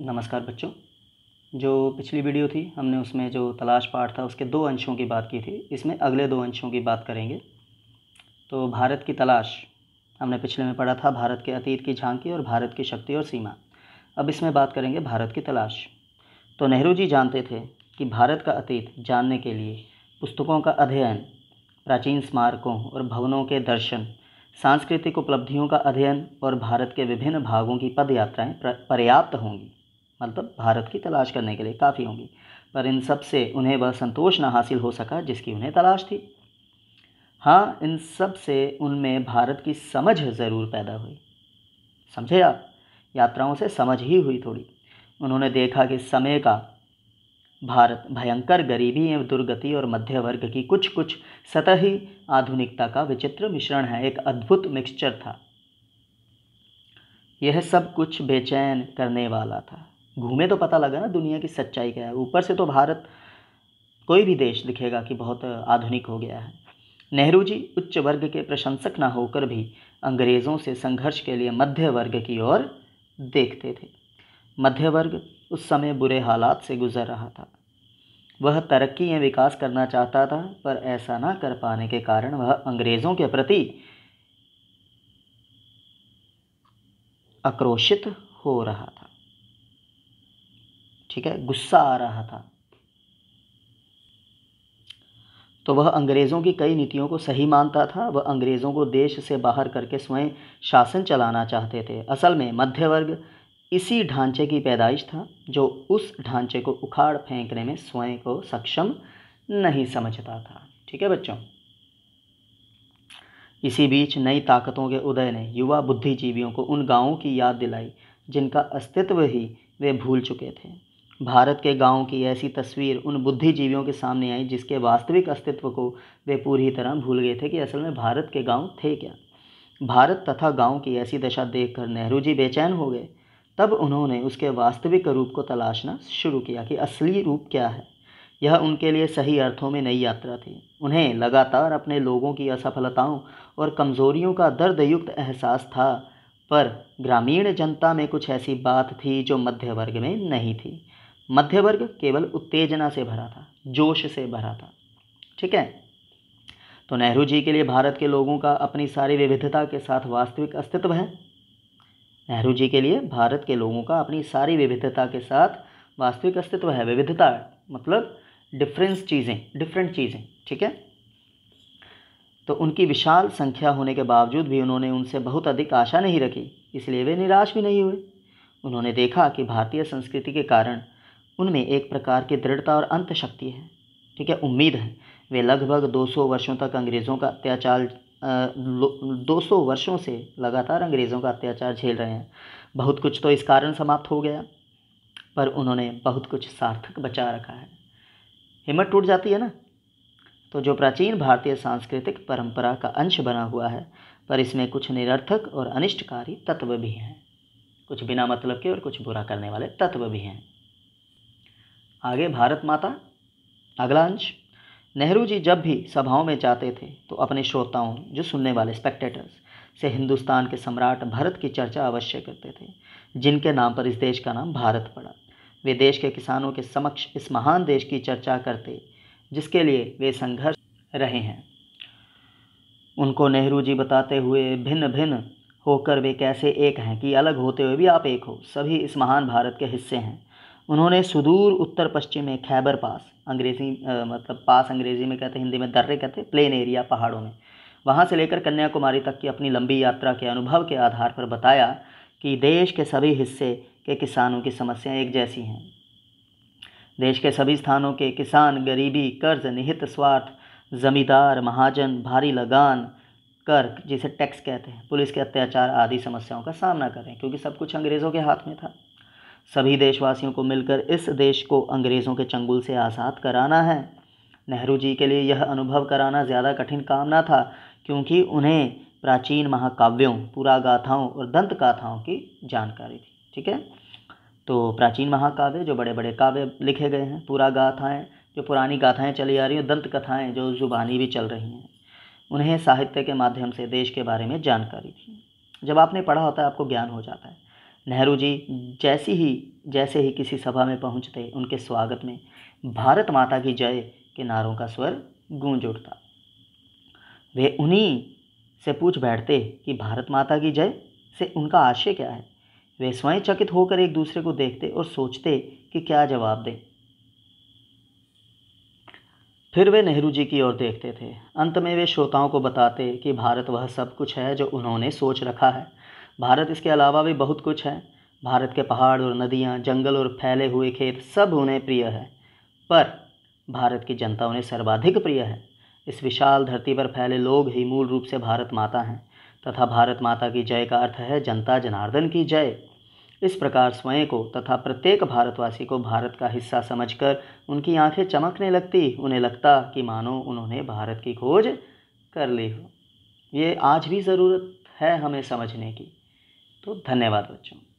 नमस्कार बच्चों जो पिछली वीडियो थी हमने उसमें जो तलाश पाठ था उसके दो अंशों की बात की थी इसमें अगले दो अंशों की बात करेंगे तो भारत की तलाश हमने पिछले में पढ़ा था भारत के अतीत की झांकी और भारत की शक्ति और सीमा अब इसमें बात करेंगे भारत की तलाश तो नेहरू जी जानते थे कि भारत का अतीत जानने के लिए पुस्तकों का अध्ययन प्राचीन स्मारकों और भवनों के दर्शन सांस्कृतिक उपलब्धियों का अध्ययन और भारत के विभिन्न भागों की पदयात्राएं पर्याप्त होंगी मतलब भारत की तलाश करने के लिए काफ़ी होंगी पर इन सब से उन्हें वह संतोष न हासिल हो सका जिसकी उन्हें तलाश थी हाँ इन सब से उनमें भारत की समझ ज़रूर पैदा हुई समझे आप यात्राओं से समझ ही हुई थोड़ी उन्होंने देखा कि समय का भारत भयंकर गरीबी एवं दुर्गति और मध्य वर्ग की कुछ कुछ सतही आधुनिकता का विचित्र मिश्रण है एक अद्भुत मिक्सचर था यह सब कुछ बेचैन करने वाला था घूमे तो पता लगा ना दुनिया की सच्चाई क्या है ऊपर से तो भारत कोई भी देश दिखेगा कि बहुत आधुनिक हो गया है नेहरू जी उच्च वर्ग के प्रशंसक ना होकर भी अंग्रेज़ों से संघर्ष के लिए मध्य वर्ग की ओर देखते थे मध्य वर्ग उस समय बुरे हालात से गुजर रहा था वह तरक्की या विकास करना चाहता था पर ऐसा ना कर पाने के कारण वह अंग्रेज़ों के प्रति आक्रोशित हो रहा था ठीक है गुस्सा आ रहा था तो वह अंग्रेज़ों की कई नीतियों को सही मानता था वह अंग्रेज़ों को देश से बाहर करके स्वयं शासन चलाना चाहते थे असल में मध्य वर्ग इसी ढांचे की पैदाइश था जो उस ढांचे को उखाड़ फेंकने में स्वयं को सक्षम नहीं समझता था ठीक है बच्चों इसी बीच नई ताकतों के उदय ने युवा बुद्धिजीवियों को उन गांवों की याद दिलाई जिनका अस्तित्व ही वे भूल चुके थे भारत के गांव की ऐसी तस्वीर उन बुद्धिजीवियों के सामने आई जिसके वास्तविक अस्तित्व को वे पूरी तरह भूल गए थे कि असल में भारत के गांव थे क्या भारत तथा गांव की ऐसी दशा देखकर नेहरू जी बेचैन हो गए तब उन्होंने उसके वास्तविक रूप को तलाशना शुरू किया कि असली रूप क्या है यह उनके लिए सही अर्थों में नई यात्रा थी उन्हें लगातार अपने लोगों की असफलताओं और कमज़ोरियों का दर्दयुक्त एहसास था पर ग्रामीण जनता में कुछ ऐसी बात थी जो मध्य वर्ग में नहीं थी मध्य वर्ग केवल उत्तेजना से भरा था जोश से भरा था ठीक है तो नेहरू जी के लिए भारत के लोगों का अपनी सारी विविधता के साथ वास्तविक अस्तित्व है नेहरू जी के लिए भारत के लोगों का अपनी सारी विविधता के साथ वास्तविक अस्तित्व है विविधता मतलब डिफरेंस चीज़ें डिफरेंट चीज़ें ठीक है तो उनकी विशाल संख्या होने के बावजूद भी उन्होंने उनसे बहुत अधिक आशा नहीं रखी इसलिए वे निराश भी नहीं हुए उन्होंने देखा कि भारतीय संस्कृति के कारण उनमें एक प्रकार की दृढ़ता और अंत शक्ति है ठीक है उम्मीद है वे लगभग 200 वर्षों तक अंग्रेज़ों का अत्याचार दो सौ वर्षों से लगातार अंग्रेज़ों का अत्याचार झेल रहे हैं बहुत कुछ तो इस कारण समाप्त हो गया पर उन्होंने बहुत कुछ सार्थक बचा रखा है हिम्मत टूट जाती है ना तो जो प्राचीन भारतीय सांस्कृतिक परंपरा का अंश बना हुआ है पर इसमें कुछ निरर्थक और अनिष्टकारी तत्व भी हैं कुछ बिना मतलब के और कुछ बुरा करने वाले तत्व भी हैं आगे भारत माता अगला अंश नेहरू जी जब भी सभाओं में जाते थे तो अपने श्रोताओं जो सुनने वाले स्पेक्टेटर्स से हिंदुस्तान के सम्राट भरत की चर्चा अवश्य करते थे जिनके नाम पर इस देश का नाम भारत पड़ा वे देश के किसानों के समक्ष इस महान देश की चर्चा करते जिसके लिए वे संघर्ष रहे हैं उनको नेहरू जी बताते हुए भिन्न भिन्न होकर वे कैसे एक हैं कि अलग होते हुए भी आप एक हो सभी इस महान भारत के हिस्से हैं उन्होंने सुदूर उत्तर पश्चिम में खैबर पास अंग्रेज़ी मतलब पास अंग्रेज़ी में कहते हैं हिंदी में दर्रे कहते प्लेन एरिया पहाड़ों में वहाँ से लेकर कन्याकुमारी तक की अपनी लंबी यात्रा के अनुभव के आधार पर बताया कि देश के सभी हिस्से के किसानों की समस्याएं एक जैसी हैं देश के सभी स्थानों के किसान गरीबी कर्ज निहित स्वार्थ जमींदार महाजन भारी लगान कर जिसे टैक्स कहते हैं पुलिस के अत्याचार आदि समस्याओं का सामना करें क्योंकि सब कुछ अंग्रेज़ों के हाथ में था सभी देशवासियों को मिलकर इस देश को अंग्रेज़ों के चंगुल से आज़ाद कराना है नेहरू जी के लिए यह अनुभव कराना ज़्यादा कठिन काम ना था क्योंकि उन्हें प्राचीन महाकाव्यों पूरा गाथाओं और दंत गाथाओं की जानकारी थी ठीक है तो प्राचीन महाकाव्य जो बड़े बड़े काव्य लिखे गए हैं पूरा गाथाएँ जो पुरानी गाथाएँ चली आ रही हैं दंत कथाएँ जो जुबानी भी चल रही हैं उन्हें साहित्य के माध्यम से देश के बारे में जानकारी थी जब आपने पढ़ा होता है आपको ज्ञान हो जाता है नेहरू जी जैसी ही जैसे ही किसी सभा में पहुंचते उनके स्वागत में भारत माता की जय के नारों का स्वर गूंज उठता वे उन्हीं से पूछ बैठते कि भारत माता की जय से उनका आशय क्या है वे स्वयं चकित होकर एक दूसरे को देखते और सोचते कि क्या जवाब दें फिर वे नेहरू जी की ओर देखते थे अंत में वे श्रोताओं को बताते कि भारत वह सब कुछ है जो उन्होंने सोच रखा है भारत इसके अलावा भी बहुत कुछ है भारत के पहाड़ और नदियाँ जंगल और फैले हुए खेत सब उन्हें प्रिय है पर भारत की जनता उन्हें सर्वाधिक प्रिय है इस विशाल धरती पर फैले लोग ही मूल रूप से भारत माता हैं तथा भारत माता की जय का अर्थ है जनता जनार्दन की जय इस प्रकार स्वयं को तथा प्रत्येक भारतवासी को भारत का हिस्सा समझकर उनकी आंखें चमकने लगती उन्हें लगता कि मानो उन्होंने भारत की खोज कर ली हो ये आज भी ज़रूरत है हमें समझने की तो धन्यवाद बच्चों